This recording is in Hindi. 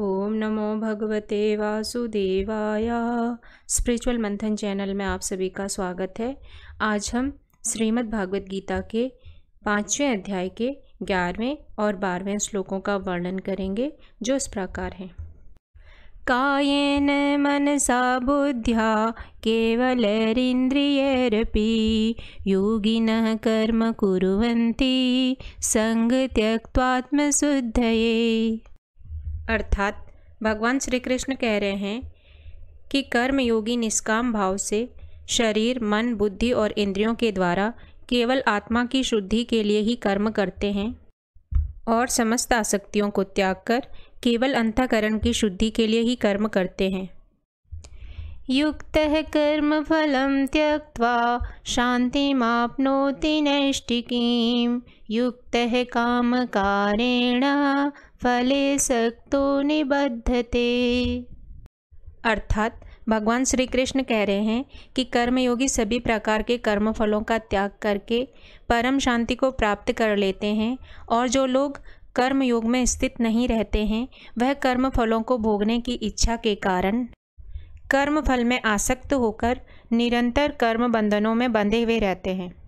ओम नमो भगवते वासुदेवाय स्पिरिचुअल मंथन चैनल में आप सभी का स्वागत है आज हम श्रीमद् भागवत गीता के पाँचवें अध्याय के ग्यारहवें और बारहवें श्लोकों का वर्णन करेंगे जो इस प्रकार हैं कायेन मनसा बुद्ध्या केवलरिन्द्रियैरपि योगिनः कर्म संग सङ्गत्यक्त्वात्मशुद्धये अर्थात भगवान श्री कृष्ण कह रहे हैं कि कर्म योगी निष्काम भाव से शरीर मन बुद्धि और इंद्रियों के द्वारा केवल आत्मा की शुद्धि के लिए ही कर्म करते हैं और समस्त आसक्तियों को त्याग कर केवल अंतकरण की शुद्धि के लिए ही कर्म करते हैं युक्त कर्म फलम त्यक्वा शांतिमापनोति नैष्टिकी युक्त काम कारेण फले सक्तो निबद्धते अर्थात भगवान श्री कृष्ण कह रहे हैं कि कर्मयोगी सभी प्रकार के कर्म फलों का त्याग करके परम शांति को प्राप्त कर लेते हैं और जो लोग कर्म योग में स्थित नहीं रहते हैं वह कर्म फलों को भोगने की इच्छा के कारण कर्म फल में आसक्त होकर निरंतर कर्म बंधनों में बंधे हुए रहते हैं